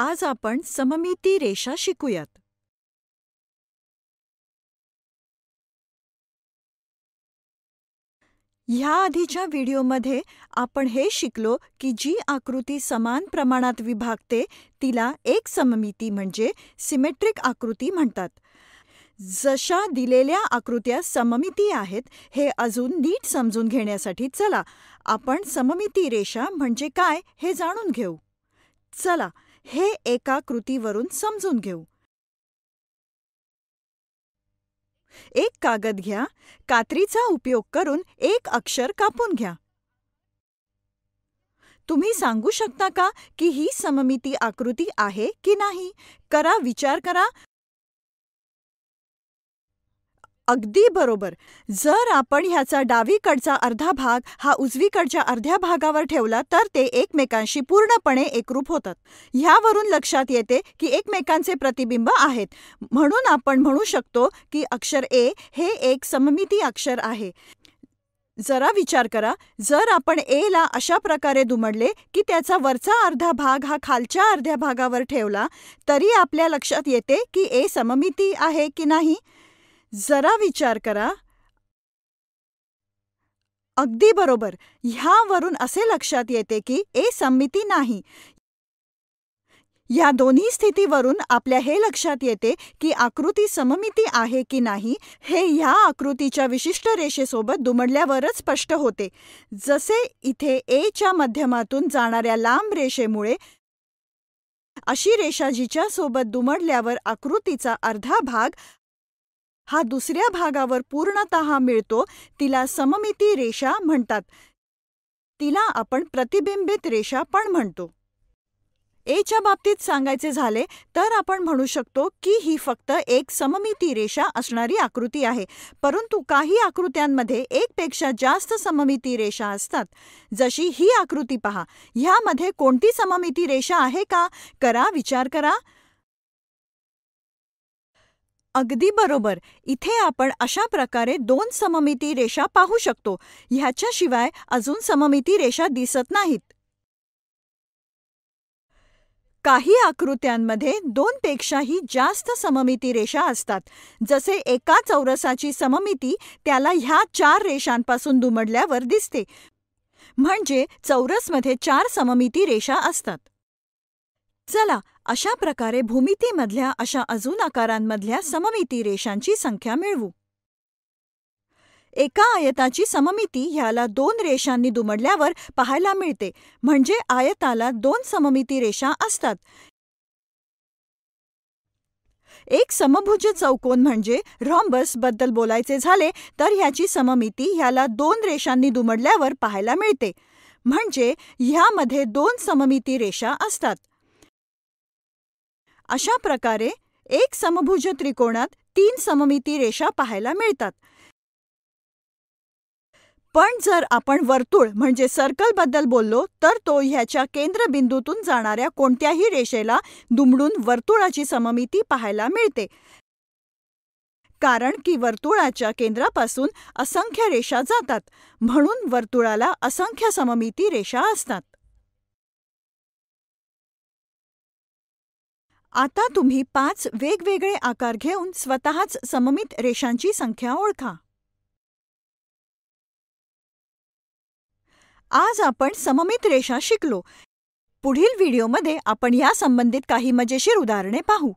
आज आपण सममिती रेषा शिकूयात ह्या आधीच्या व्हिडिओमध्ये आपण हे शिकलो की जी आकृती समान प्रमाणात विभागते तिला एक सममिती म्हणजे सिमेट्रिक आकृती म्हणतात जशा दिलेल्या आकृत्या सममिती आहेत हे अजून नीट समजून घेण्यासाठी चला आपण सममिती रेषा म्हणजे काय हे जाणून घेऊ चला हे एका कृतीवरून समजून घेऊ एक कागद घ्या कात्रीचा उपयोग करून एक अक्षर कापून घ्या तुम्ही सांगू शकता का की ही सममिती आकृती आहे की नाही करा विचार करा अगदी बरोबर! जर आपण ह्याचा डावीकडचा अर्धा भाग हा उजवीकडच्या अर्ध्या भागावर ठेवला तर ते एकमेकांशी पूर्णपणे एकरूप होतात. ह्यावरून लक्षात येते की एकमेकांचे प्रतिबिंब आहेत, म्हणून आपण म्हणू शकतो की अक्षर 'ए' हे एक सममिती अक्षर आहे. जरा विचार करा, जर आपण 'ए' ला अशा प्रकारे दुमडले की त्याचा वरचा अर्धा भाग हा खालच्या अर्ध्या भागावर ठेवला, तरी आपल्या लक्षात येते की 'ए' सममिती आहे की नाही. जरा विचार करा अगदी बरोबर ह्यावरून असे लक्षात येते की ए समिती नाही या दोन्ही स्थितीवरून आपल्या हे लक्षात येते की आकृती सममिती आहे की नाही हे ह्या आकृतीच्या विशिष्ट रेषेसोबत दुमडल्यावरच स्पष्ट होते जसे इथे ए च्या माध्यमातून जाणाऱ्या लांब रेषेमुळे अशी रेषा जिच्या सोबत दुमडल्यावर आकृतीचा अर्धा भाग हा दुसऱ्या भागावर पूर्णतः मिळतो तिला सममिती रेषा म्हणतात तिला आपण प्रतिबिंबित रेषा पण म्हणतो एच्या बाबतीत सांगायचे झाले तर आपण म्हणू शकतो की ही फक्त एक सममिती रेषा असणारी आकृती आहे परंतु काही आकृत्यांमध्ये एकपेक्षा जास्त सममिती रेषा असतात जशी ही आकृती पहा ह्यामध्ये कोणती सममिती रेषा आहे का करा विचार करा अगदी बरोबर! इथे आपण अशा प्रकारे दोन सममिती रेषा पाहू शकतो, ह्याच्याशिवाय अजून सममिती रेषा दिसत नाहीत. काही आकृत्यांमध्ये दोनपेक्षाही जास्त सममिती रेषा असतात, जसे एका चौरसाची सममिती त्याला ह्या चार रेषांपासून दुमडल्यावर दिसते, म्हणजे चौरसमध्ये चार सममिती रेषा असतात. चला अशा प्रकारे भूमितीमधल्या अशा अजून आकारांमधल्या सममिती रेषांची संख्या मिळवू एका आयताची सममिती ह्याला दोन रेषांनी दुमडल्यावर पाहायला मिळते म्हणजे आयताला दोन सममिती रेषा असतात एक समभुज चौकोन म्हणजे रॉम्बस बद्दल बोलायचे झाले तर ह्याची सममिती ह्याला दोन रेषांनी दुमडल्यावर पाहायला मिळते म्हणजे ह्यामध्ये दोन सममिती रेषा असतात अशा प्रकारे एक समभुज त्रिकोणात तीन सममिती रेषा पाहायला मिळतात पण जर आपण वर्तुळ म्हणजे सर्कलबद्दल बोललो तर तो ह्याच्या केंद्रबिंदूतून जाणाऱ्या कोणत्याही रेषेला दुमडून वर्तुळाची सममिती पाहायला मिळते कारण की वर्तुळाच्या केंद्रापासून असंख्य रेषा जातात म्हणून वर्तुळाला असंख्य सममिती रेषा असतात आता तुम्ही पाच वेगवेगळे आकार घेऊन स्वतःच सममित रेषांची संख्या ओळखा आज आपण सममित रेषा शिकलो पुढील व्हिडिओमध्ये आपण या संबंधित काही मजेशीर उदाहरणे पाहू